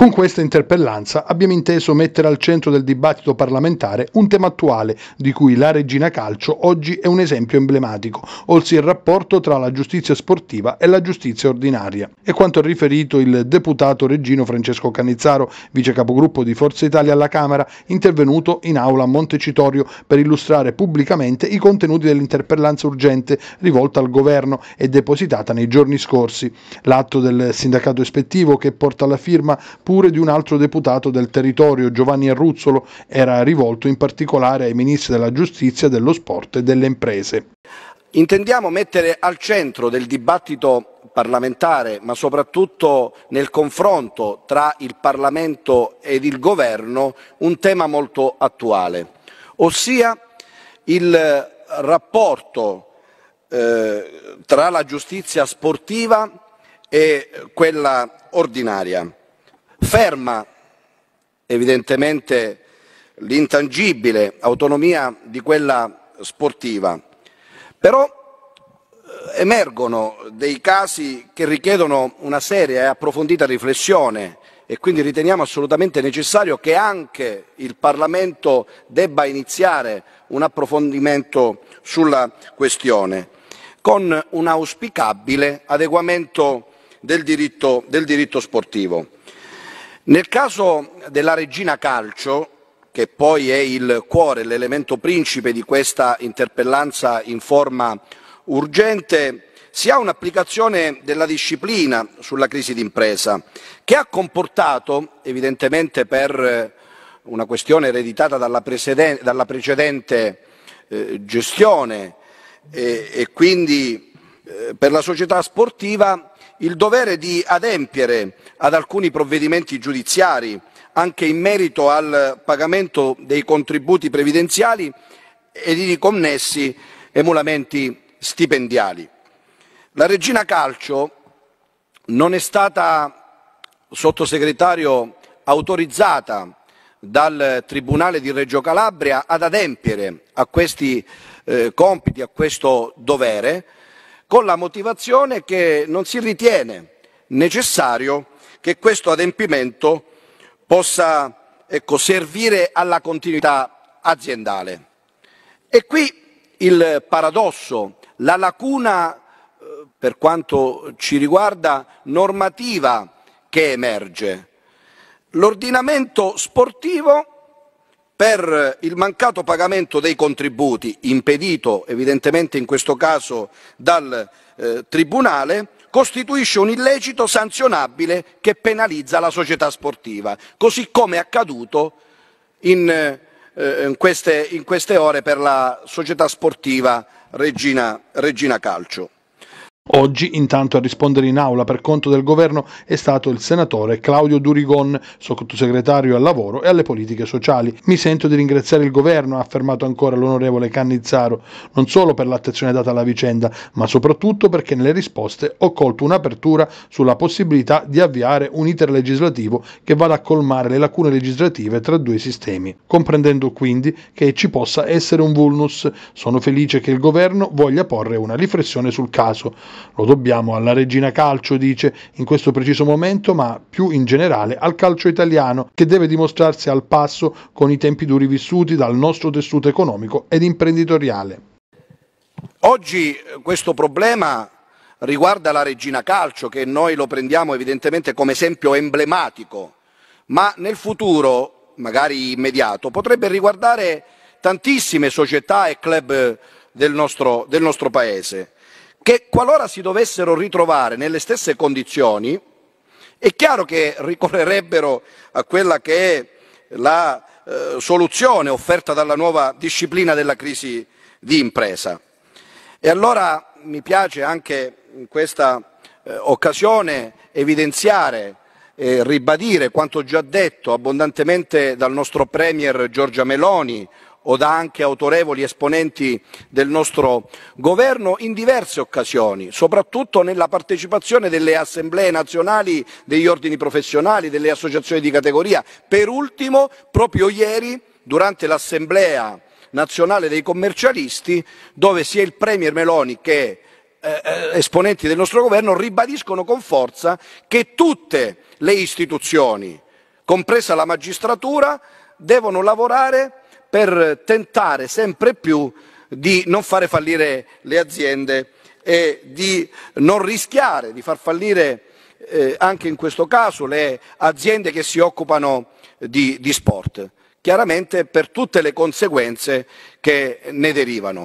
Con questa interpellanza abbiamo inteso mettere al centro del dibattito parlamentare un tema attuale di cui la Regina Calcio oggi è un esempio emblematico, ossia il rapporto tra la giustizia sportiva e la giustizia ordinaria. E quanto ha riferito il deputato regino Francesco Cannizzaro, vice capogruppo di Forza Italia alla Camera, intervenuto in aula a Montecitorio per illustrare pubblicamente i contenuti dell'interpellanza urgente rivolta al governo e depositata nei giorni scorsi. L'atto del sindacato ispettivo che porta alla firma pure di un altro deputato del territorio, Giovanni Arruzzolo, era rivolto in particolare ai ministri della giustizia, dello sport e delle imprese. Intendiamo mettere al centro del dibattito parlamentare, ma soprattutto nel confronto tra il Parlamento ed il Governo, un tema molto attuale, ossia il rapporto eh, tra la giustizia sportiva e quella ordinaria ferma evidentemente l'intangibile autonomia di quella sportiva. Però eh, emergono dei casi che richiedono una seria e approfondita riflessione e quindi riteniamo assolutamente necessario che anche il Parlamento debba iniziare un approfondimento sulla questione con un auspicabile adeguamento del diritto, del diritto sportivo. Nel caso della Regina Calcio, che poi è il cuore, l'elemento principe di questa interpellanza in forma urgente, si ha un'applicazione della disciplina sulla crisi d'impresa che ha comportato, evidentemente per eh, una questione ereditata dalla, precedente, dalla precedente eh, gestione eh, e quindi eh, per la società sportiva, il dovere di adempiere ad alcuni provvedimenti giudiziari, anche in merito al pagamento dei contributi previdenziali e di connessi emulamenti stipendiali. La Regina Calcio non è stata, sottosegretario, autorizzata dal Tribunale di Reggio Calabria ad adempiere a questi eh, compiti, a questo dovere, con la motivazione che non si ritiene necessario che questo adempimento possa ecco, servire alla continuità aziendale. E qui il paradosso, la lacuna eh, per quanto ci riguarda normativa che emerge. L'ordinamento sportivo per il mancato pagamento dei contributi, impedito evidentemente in questo caso dal eh, Tribunale, costituisce un illecito sanzionabile che penalizza la società sportiva, così come è accaduto in, eh, in, queste, in queste, ore per la società sportiva Regina, Regina Calcio. Oggi intanto a rispondere in aula per conto del governo è stato il senatore Claudio Durigon, sottosegretario al lavoro e alle politiche sociali. Mi sento di ringraziare il governo, ha affermato ancora l'onorevole Cannizzaro, non solo per l'attenzione data alla vicenda, ma soprattutto perché nelle risposte ho colto un'apertura sulla possibilità di avviare un iter legislativo che vada a colmare le lacune legislative tra due sistemi, comprendendo quindi che ci possa essere un vulnus. Sono felice che il governo voglia porre una riflessione sul caso. Lo dobbiamo alla regina calcio, dice, in questo preciso momento, ma più in generale al calcio italiano, che deve dimostrarsi al passo con i tempi duri vissuti dal nostro tessuto economico ed imprenditoriale. Oggi eh, questo problema riguarda la regina calcio, che noi lo prendiamo evidentemente come esempio emblematico, ma nel futuro, magari immediato, potrebbe riguardare tantissime società e club del nostro, del nostro Paese che qualora si dovessero ritrovare nelle stesse condizioni, è chiaro che ricorrerebbero a quella che è la eh, soluzione offerta dalla nuova disciplina della crisi di impresa. E allora mi piace anche in questa eh, occasione evidenziare e ribadire quanto già detto abbondantemente dal nostro Premier Giorgia Meloni o da anche autorevoli esponenti del nostro governo in diverse occasioni, soprattutto nella partecipazione delle assemblee nazionali, degli ordini professionali, delle associazioni di categoria. Per ultimo, proprio ieri, durante l'assemblea nazionale dei commercialisti, dove sia il Premier Meloni che eh, eh esponenti del nostro governo ribadiscono con forza che tutte le istituzioni, compresa la magistratura, devono lavorare per tentare sempre più di non fare fallire le aziende e di non rischiare di far fallire eh, anche in questo caso le aziende che si occupano di, di sport, chiaramente per tutte le conseguenze che ne derivano.